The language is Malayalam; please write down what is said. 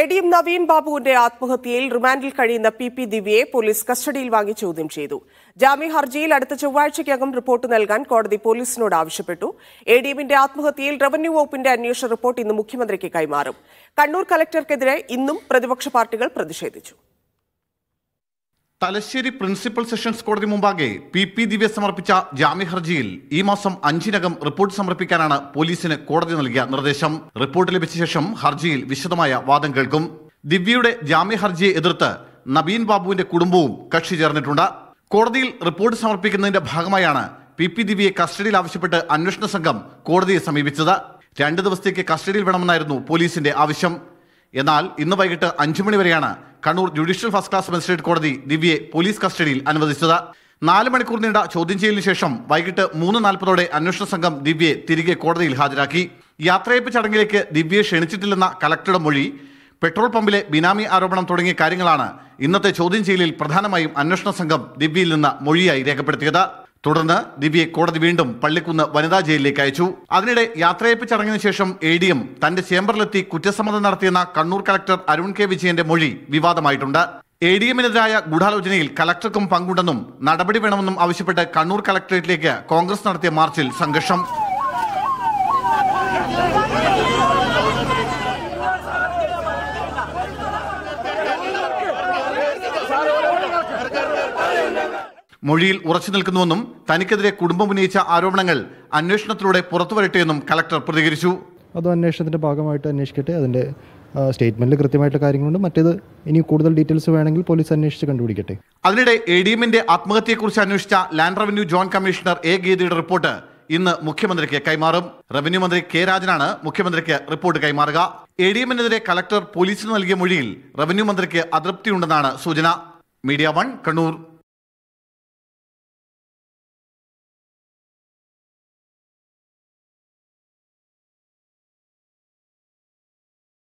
എ ഡി എം നവീൻ ബാബുവിന്റെ ആത്മഹത്യയിൽ റിമാൻഡിൽ കഴിയുന്ന പി പി ദിവ്യയെ പോലീസ് കസ്റ്റഡിയിൽ വാങ്ങി ചോദ്യം ചെയ്തു ജാമ്യ ഹർജിയിൽ അടുത്ത ചൊവ്വാഴ്ചയ്ക്കകം റിപ്പോർട്ട് നൽകാൻ കോടതി പോലീസിനോട് ആവശ്യപ്പെട്ടു എ ഡി എമ്മിന്റെ ആത്മഹത്യയിൽ റവന്യൂ വകുപ്പിന്റെ അന്വേഷണ റിപ്പോർട്ട് ഇന്ന് മുഖ്യമന്ത്രിക്ക് കൈമാറും കണ്ണൂർ കലക്ടർക്കെതിരെ ഇന്നും പ്രതിപക്ഷ പാർട്ടികൾ പ്രതിഷേധിച്ചു തലശ്ശേരി പ്രിൻസിപ്പൽ സെഷൻസ് കോടതി മുമ്പാകെ പി പി ദിവ്യ സമർപ്പിച്ച ജാമ്യഹർജിയിൽ ഈ മാസം അഞ്ചിനകം റിപ്പോർട്ട് സമർപ്പിക്കാനാണ് പോലീസിന് കോടതി നൽകിയ നിർദ്ദേശം റിപ്പോർട്ട് ലഭിച്ച ശേഷം ഹർജിയിൽ വിശദമായ വാദം കേൾക്കും ദിവ്യയുടെ ജാമ്യഹർജിയെ എതിർത്ത് നബീൻ ബാബുവിന്റെ കുടുംബവും കക്ഷി ചേർന്നിട്ടുണ്ട് കോടതിയിൽ റിപ്പോർട്ട് സമർപ്പിക്കുന്നതിന്റെ ഭാഗമായാണ് പി പി ദിവ്യയെ കസ്റ്റഡിയിൽ ആവശ്യപ്പെട്ട് അന്വേഷണ സംഘം കോടതിയെ സമീപിച്ചത് രണ്ട് ദിവസത്തേക്ക് കസ്റ്റഡിയിൽ വേണമെന്നായിരുന്നു പോലീസിന്റെ ആവശ്യം എന്നാൽ ഇന്ന് വൈകിട്ട് അഞ്ചു മണിവരെയാണ് Kannur judicial first class magistrate കോടതി ദിവ്യയെ പോലീസ് കസ്റ്റഡിയിൽ അനുവദിച്ചത് നാല് മണിക്കൂർ നീണ്ട ചോദ്യം ചെയ്യലിന് ശേഷം വൈകിട്ട് മൂന്ന് നാൽപ്പതോടെ അന്വേഷണ സംഘം ദിവ്യയെ തിരികെ കോടതിയിൽ ഹാജരാക്കി യാത്രയപ്പ് ചടങ്ങിലേക്ക് ദിവ്യയെ ക്ഷണിച്ചിട്ടില്ലെന്ന കലക്ടറുടെ മൊഴി പെട്രോൾ പമ്പിലെ ബിനാമി ആരോപണം തുടങ്ങിയ കാര്യങ്ങളാണ് ഇന്നത്തെ ചോദ്യം ചെയ്യലിൽ പ്രധാനമായും അന്വേഷണ സംഘം ദിവ്യയിൽ നിന്ന് മൊഴിയായി രേഖപ്പെടുത്തിയത് തുടർന്ന് ദിവ്യയെ കോടതി വീണ്ടും പള്ളിക്കുന്ന് വനിതാ ജയിലിലേക്ക് അയച്ചു അതിനിടെ യാത്രയപ്പ് ചടങ്ങിന് ശേഷം എ ഡി എം തന്റെ ചേംബറിലെത്തി കുറ്റസമ്മതം നടത്തിയെന്ന കണ്ണൂർ കളക്ടർ അരുൺ കെ വിജയന്റെ മൊഴി വിവാദമായിട്ടുണ്ട് എ ഡി എമ്മിനെതിരായ ഗൂഢാലോചനയിൽ കലക്ടർക്കും പങ്കുണ്ടെന്നും നടപടി വേണമെന്നും ആവശ്യപ്പെട്ട് കണ്ണൂർ കളക്ടറേറ്റിലേക്ക് കോൺഗ്രസ് നടത്തിയ മാർച്ചിൽ സംഘർഷം മൊഴിയിൽ ഉറച്ചു നിൽക്കുന്നുവെന്നും തനിക്കെതിരെ കുടുംബം ഉന്നയിച്ച ആരോപണങ്ങൾ അന്വേഷണത്തിലൂടെ പുറത്തുവരട്ടെയെന്നും കലക്ടർ പ്രതികരിച്ചു അത് അന്വേഷണത്തിന്റെ ഭാഗമായിട്ട് അന്വേഷിക്കട്ടെ അതിന്റെ സ്റ്റേറ്റ്മെന്റിൽ കൃത്യമായിട്ടുള്ള കാര്യങ്ങളുണ്ട് മറ്റേത് ഇനി കൂടുതൽ ഡീറ്റെയിൽസ് വേണമെങ്കിൽ പോലീസ് അന്വേഷിച്ച് കണ്ടുപിടിക്കട്ടെ അതിനിടെ എ ഡി എമ്മിന്റെ ആത്മഹത്യയെക്കുറിച്ച് അന്വേഷിച്ച land revenue joint commissioner A ഗീതയുടെ റിപ്പോർട്ട് ഇന്ന് മുഖ്യമന്ത്രിക്ക് കൈമാറും റവന്യൂ മന്ത്രി കെ രാജനാണ് മുഖ്യമന്ത്രിക്ക് റിപ്പോർട്ട് കൈമാറുക എ ഡി എമ്മിനെതിരെ കലക്ടർ പോലീസിന് നൽകിയ മൊഴിയിൽ റവന്യൂ മന്ത്രിക്ക് അതൃപ്തിയുണ്ടെന്നാണ് സൂചന മീഡിയ വൺ കണ്ണൂർ